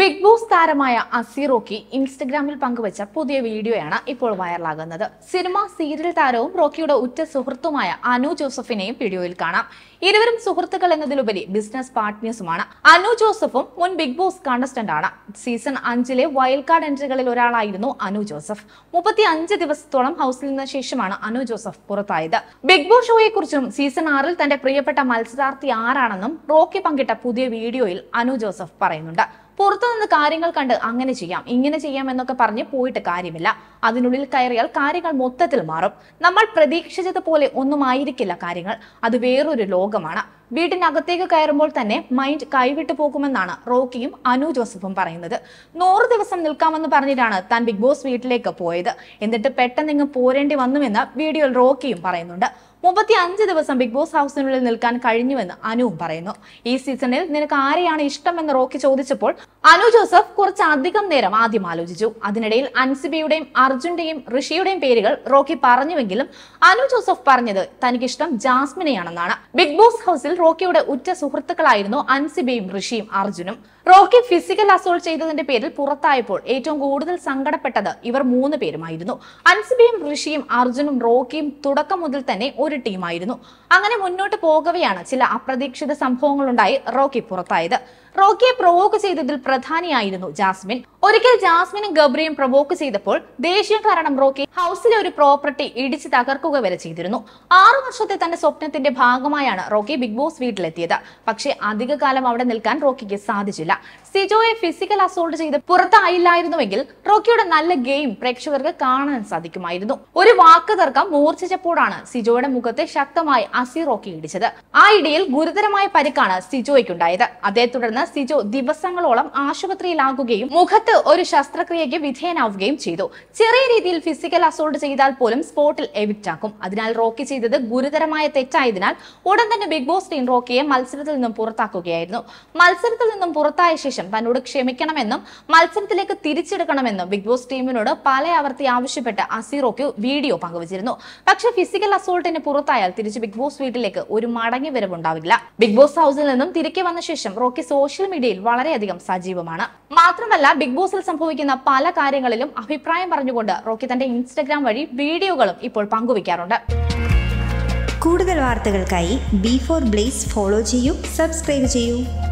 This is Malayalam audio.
ബിഗ് ബോസ് താരമായ അസീറോക്കി ഇൻസ്റ്റഗ്രാമിൽ പങ്കുവച്ച പുതിയ വീഡിയോയാണ് ഇപ്പോൾ വൈറലാകുന്നത് സിനിമ സീരിയൽ താരവും റോക്കിയുടെ ഉറ്റ സുഹൃത്തുമായ അനു ജോസഫിനെയും വീഡിയോയിൽ കാണാം ഇരുവരും സുഹൃത്തുക്കൾ എന്നതിലുപരി ബിസിനസ് പാർട്ട്നേഴ്സുമാണ് അനു ജോസഫും മുൻ ബിഗ് ബോസ് കണ്ടസ്റ്റന്റ് ആണ് സീസൺ അഞ്ചിലെ വൈൽഡ് കാർഡ് എൻട്രികളിൽ ഒരാളായിരുന്നു അനു ജോസഫ് മുപ്പത്തി അഞ്ച് ദിവസത്തോളം ഹൗസിൽ നിന്ന ശേഷമാണ് അനു ജോസഫ് പുറത്തായത് ബിഗ് ബോസ് ഷോയെക്കുറിച്ചും സീസൺ ആറിൽ തന്റെ പ്രിയപ്പെട്ട മത്സരാർത്ഥി ആരാണെന്നും റോക്കി പങ്കിട്ട പുതിയ വീഡിയോയിൽ അനു ജോസഫ് പറയുന്നുണ്ട് പുറത്തുനിന്ന് കാര്യങ്ങൾ കണ്ട് അങ്ങനെ ചെയ്യാം ഇങ്ങനെ ചെയ്യാം എന്നൊക്കെ പറഞ്ഞ് പോയിട്ട് കാര്യമില്ല അതിനുള്ളിൽ കയറിയാൽ കാര്യങ്ങൾ മൊത്തത്തിൽ മാറും നമ്മൾ പ്രതീക്ഷിച്ചതുപോലെ ഒന്നും ആയിരിക്കില്ല കാര്യങ്ങൾ അത് വേറൊരു ലോകമാണ് വീട്ടിനകത്തേക്ക് കയറുമ്പോൾ തന്നെ മൈൻഡ് കൈവിട്ടു പോകുമെന്നാണ് റോക്കിയും അനു ജോസഫും പറയുന്നത് നൂറ് ദിവസം നിൽക്കാമെന്ന് പറഞ്ഞിട്ടാണ് താൻ ബിഗ് ബോസ് വീട്ടിലേക്ക് പോയത് എന്നിട്ട് പെട്ടെന്ന് ഇങ്ങ് പോരേണ്ടി വന്നുവെന്ന് വീഡിയോയിൽ റോക്കിയും പറയുന്നുണ്ട് മുപ്പത്തി അഞ്ച് ദിവസം ബിഗ് ബോസ് ഹൗസിനുള്ളിൽ നിൽക്കാൻ കഴിഞ്ഞുവെന്ന് അനുവും പറയുന്നു ഈ സീസണിൽ നിനക്ക് ആരെയാണ് ഇഷ്ടമെന്ന് റോക്കി ചോദിച്ചപ്പോൾ അനു ജോസഫ് കുറച്ചധികം നേരം ആദ്യം ആലോചിച്ചു അതിനിടയിൽ അൻസിബിയുടെയും അർജുന്റെയും ഋഷിയുടെയും പേരുകൾ റോക്കി പറഞ്ഞുവെങ്കിലും അനു ജോസഫ് പറഞ്ഞത് തനിക്കിഷ്ടം ജാസ്മിനെയാണെന്നാണ് ബിഗ് ബോസ് ഹൗസിൽ റോക്കിയുടെ ഉറ്റ സുഹൃത്തുക്കളായിരുന്നു അൻസിബിയും ഋഷിയും അർജുനും റോക്കി ഫിസിക്കൽ അസോൾട്ട് ചെയ്തതിന്റെ പേരിൽ പുറത്തായപ്പോൾ ഏറ്റവും കൂടുതൽ സങ്കടപ്പെട്ടത് ഇവർ മൂന്ന് പേരുമായിരുന്നു അൻസിബിയും ഋഷിയും അർജുനും റോക്കിയും തുടക്കം മുതൽ തന്നെ ഒരു ടീമായിരുന്നു അങ്ങനെ മുന്നോട്ട് പോകവെയാണ് ചില അപ്രതീക്ഷിത സംഭവങ്ങളുണ്ടായി റോക്കി പുറത്തായത് റോക്കിയെ പ്രൊവോക്ക് ചെയ്തതിൽ പ്രധാനിയായിരുന്നു ജാസ്മിൻ ഒരിക്കൽ ജാസ്മിനും ഗബ്രിയും പ്രൊവോക്ക് ചെയ്തപ്പോൾ ദേഷ്യം കാരണം റോക്കി ഹൗസിലെ ഒരു പ്രോപ്പർട്ടി ഇടിച്ച് തകർക്കുക വരെ ചെയ്തിരുന്നു ആറു വർഷത്തെ തന്റെ സ്വപ്നത്തിന്റെ ഭാഗമായാണ് റോക്കി ബിഗ് ബോസ് വീട്ടിലെത്തിയത് പക്ഷേ അധികകാലം അവിടെ നിൽക്കാൻ റോക്കിക്ക് സാധിച്ചില്ല സിജോയെ ഫിസിക്കൽ അസോൾട്ട് ചെയ്ത് പുറത്തായില്ലായിരുന്നുവെങ്കിൽ റോക്കിയുടെ നല്ല ഗെയിം പ്രേക്ഷകർക്ക് കാണാൻ സാധിക്കുമായിരുന്നു ഒരു വാക്ക് തർക്കം മൂർച്ഛിച്ചപ്പോഴാണ് സിജോയുടെ മുഖത്തെ ശക്തമായി അസി റോക്കി ഇടിച്ചത് ആ ഇടിയിൽ ഗുരുതരമായ പരിക്കാണ് സിജോയ്ക്കുണ്ടായത് അതേ തുടർന്ന് തുടർന്ന് സിജു ദിവസങ്ങളോളം ആശുപത്രിയിലാകുകയും മുഖത്ത് ഒരു ശസ്ത്രക്രിയയ്ക്ക് വിധേയനാവുകയും ചെയ്തു ചെറിയ രീതിയിൽ ഫിസിക്കൽ അസോൾട്ട് ചെയ്താൽ പോലും സ്പോട്ടിൽ എവിക്റ്റ് ആക്കും അതിനാൽ റോക്കി ചെയ്തത് ഗുരുതരമായ തെറ്റായതിനാൽ ഉടൻ തന്നെ ബിഗ് ബോസ് ടീം റോക്കിയെ മത്സരത്തിൽ നിന്നും പുറത്താക്കുകയായിരുന്നു മത്സരത്തിൽ നിന്നും പുറത്തായ ശേഷം തന്നോട് ക്ഷമിക്കണമെന്നും മത്സരത്തിലേക്ക് തിരിച്ചെടുക്കണമെന്നും ബിഗ് ബോസ് ടീമിനോട് പല ആവർത്തി ആവശ്യപ്പെട്ട് അസീറോക്ക് വീഡിയോ പങ്കുവച്ചിരുന്നു പക്ഷെ ഫിസിക്കൽ അസോൾട്ടിന് പുറത്തായാൽ തിരിച്ച് ബിഗ് ബോസ് വീട്ടിലേക്ക് ഒരു മടങ്ങി വരവുണ്ടാവില്ല ബിഗ് ബോസ് ഹൗസിൽ നിന്നും തിരികെ വന്ന ശേഷം റോക്കി സോഷ്യൽ സോഷ്യൽ മീഡിയയിൽ വളരെയധികം സജീവമാണ് മാത്രമല്ല ബിഗ് ബോസിൽ സംഭവിക്കുന്ന പല കാര്യങ്ങളിലും അഭിപ്രായം പറഞ്ഞുകൊണ്ട് റോക്കി തന്റെ ഇൻസ്റ്റഗ്രാം വഴി വീഡിയോകളും ഇപ്പോൾ പങ്കുവയ്ക്കാറുണ്ട് കൂടുതൽ വാർത്തകൾക്കായി ബി ഫോർ ബ്ലേസ് ഫോളോ ചെയ്യൂ സബ്സ്ക്രൈബ് ചെയ്യൂ